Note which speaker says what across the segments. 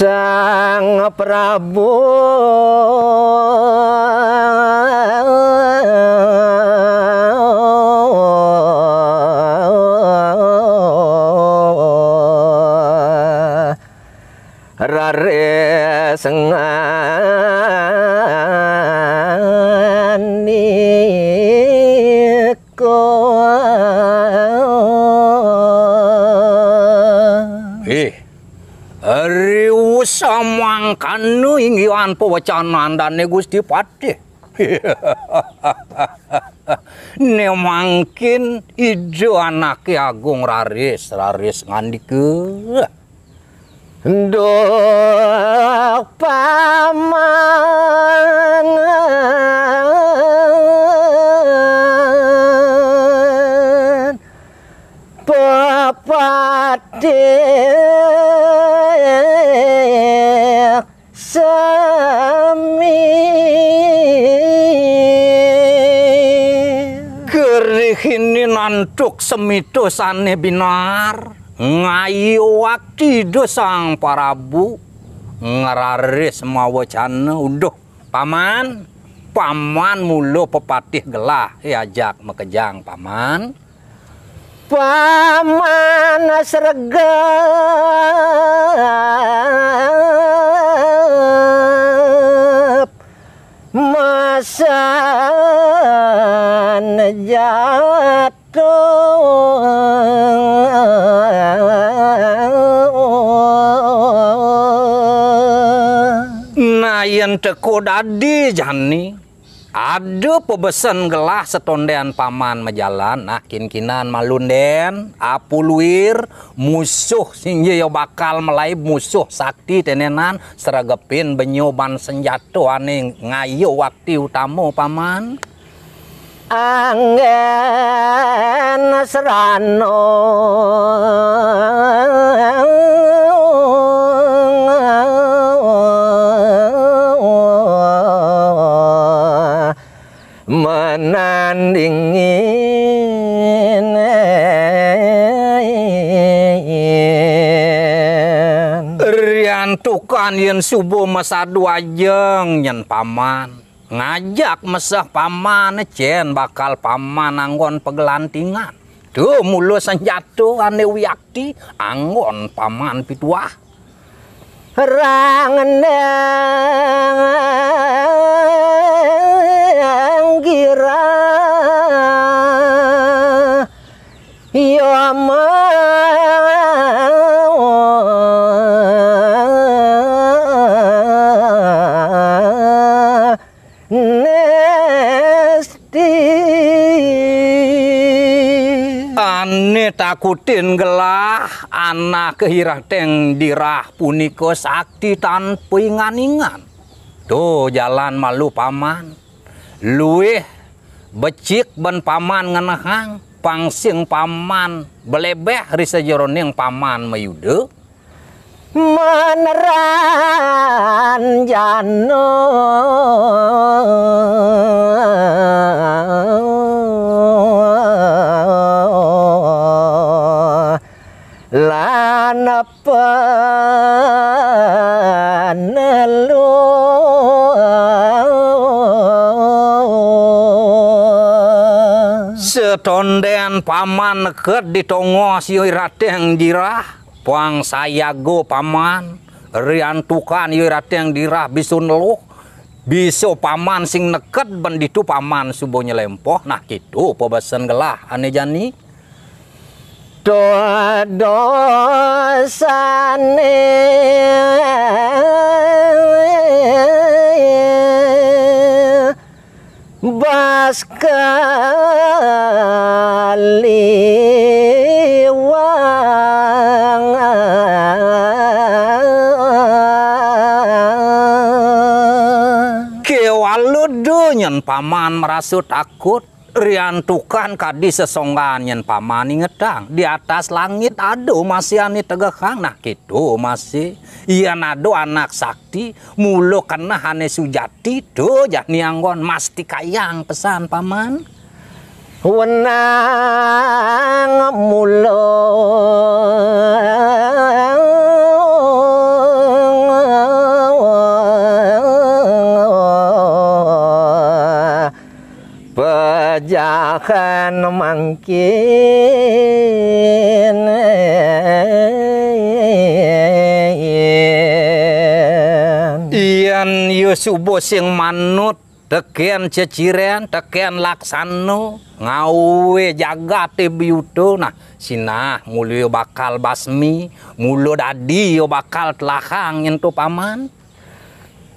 Speaker 1: sang prabu rare sengang
Speaker 2: anu ingi anpo wacana andane Gusti Patih. ne mangkin ijo anake Agung Raris, Raris ngandike.
Speaker 1: Ndo paman Bapak Dewa
Speaker 2: ngantuk semi sane binar waktu dosang bu, ngararis mawa cana udah paman paman mulu pepatih gelah ya, ajak mekejang
Speaker 1: paman paman serga masa
Speaker 2: teko dadi jani ada pebesan gelah setondean paman mejalan nah kinkinan malunden apuluir musuh singgi yo bakal melai musuh sakti tenenan seragepin benyoban senjato ane ngayo waktu utamo paman
Speaker 1: angen serano ing
Speaker 2: Riantukan yen subuh masa jeng yen paman ngajak mesah paman cen bakal paman anggon pegelantingan tuh mulus jatuh ane wiakti anggon paman
Speaker 1: pituah rangenang mau nesti
Speaker 2: ane takutin gelah anak kehirah teng dirah puniko sakti tanpa ingan-ingan tuh jalan malu paman luih becik ben paman ngenehang pangsing paman belebeh risa jeroning paman mayude
Speaker 1: meneran jano lanapan neluh
Speaker 2: tonden paman neket ditongo si rateng Dirah puang sayago paman riantukan yoi rateng dirah bisun lu bisu paman sing neket benditu paman subonya lempoh nah gitu pebasan gelah
Speaker 1: ane jani doa dosane Baskali
Speaker 2: Kewaludu nyen paman merasut takut riantukan kadi sesonggan yang pamani ngedang di atas langit aduh masih ani tegekang nah gitu masih iya nado anak sakti mulu kena hane sujati do jah nianggon masti kayang pesan paman
Speaker 1: wenang mulu jangan mangkin
Speaker 2: Ian Yusubo sing manut tekian ceciren tekian laksano ngawe jaga tebiyuto nah sinah mulio bakal basmi mulo dadi yo bakal telakang tuh paman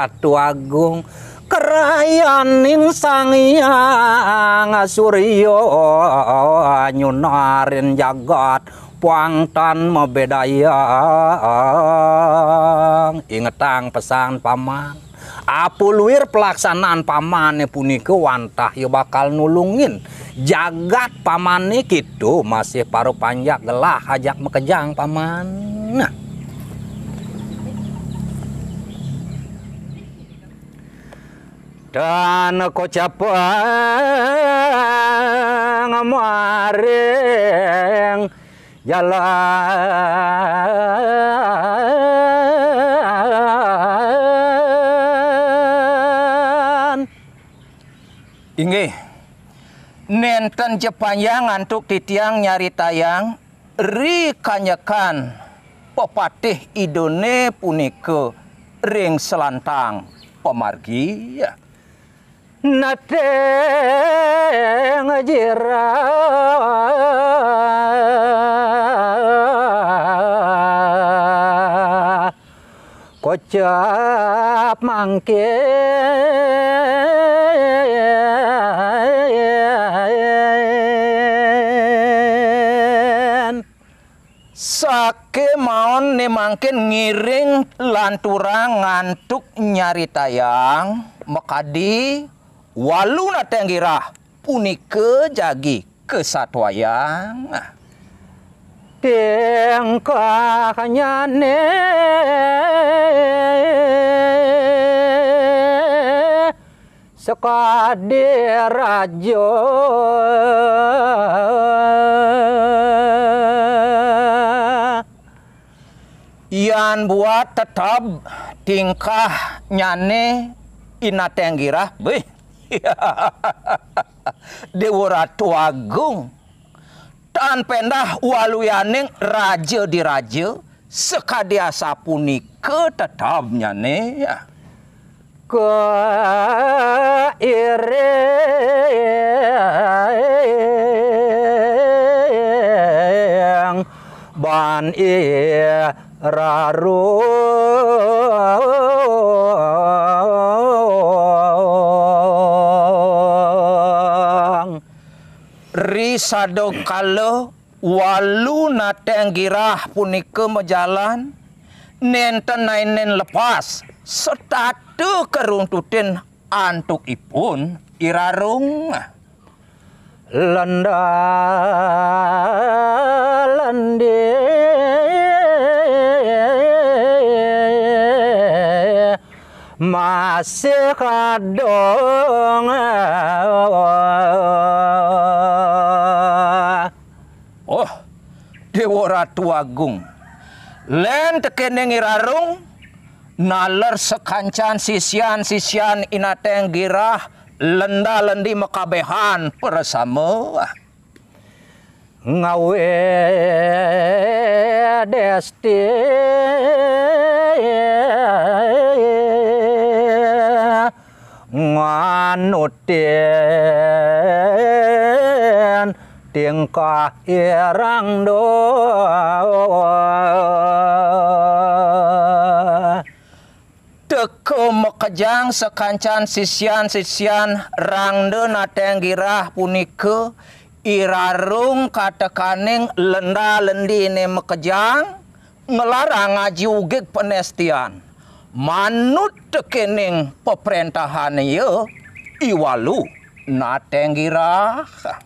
Speaker 2: Ratu Agung
Speaker 3: Kerayaning sang yang
Speaker 2: suryo nyunarin jagat puangtan mebedayang ingetang pesan paman Apulwir pelaksanaan pamane punike wantah yo bakal nulungin jagat pamane gitu masih paru panjang gelah hajak mekejang paman
Speaker 3: dan ko capang mareng jalan
Speaker 4: inge nenten ngantuk di titiang nyari tayang ri kanyakan pepatih idone punike ring selantang pemargi
Speaker 3: ya. nothing kocap mangke
Speaker 1: sake maon ne mangken
Speaker 4: ngiring lantura ngantuk nyari tayang mekadi waluna tenggirah punike jagi
Speaker 3: kesatwayang tengkahanyane sekadirajo
Speaker 4: Ian buat tetap tingkah nyane inatenggirah beh Dewa Agung tan pendah waluyaning raja raja. Sekadia sapuni ketetapnya ne ya. Ke
Speaker 3: ire ban
Speaker 4: risado kalo nate tenggirah punike mejalan nenten nainen lepas setatu keruntutin antuk ipun irarung landa
Speaker 3: lande masih kadang
Speaker 4: oh dewa ratu agung len tekeneng irarung nalar sekancan sisian sisian inateng girah lenda lendi mekabehan bersama
Speaker 3: ngawe desti ngoan nụt tiền tieng
Speaker 4: cò ia do, đô mekejang sekancan sisian-sisian nateng girah punike irarung katekaning lenda lendi ini mekejang ngelarang ngaji ugik penestian. manut tekening peprentahan iwalu natenggirah.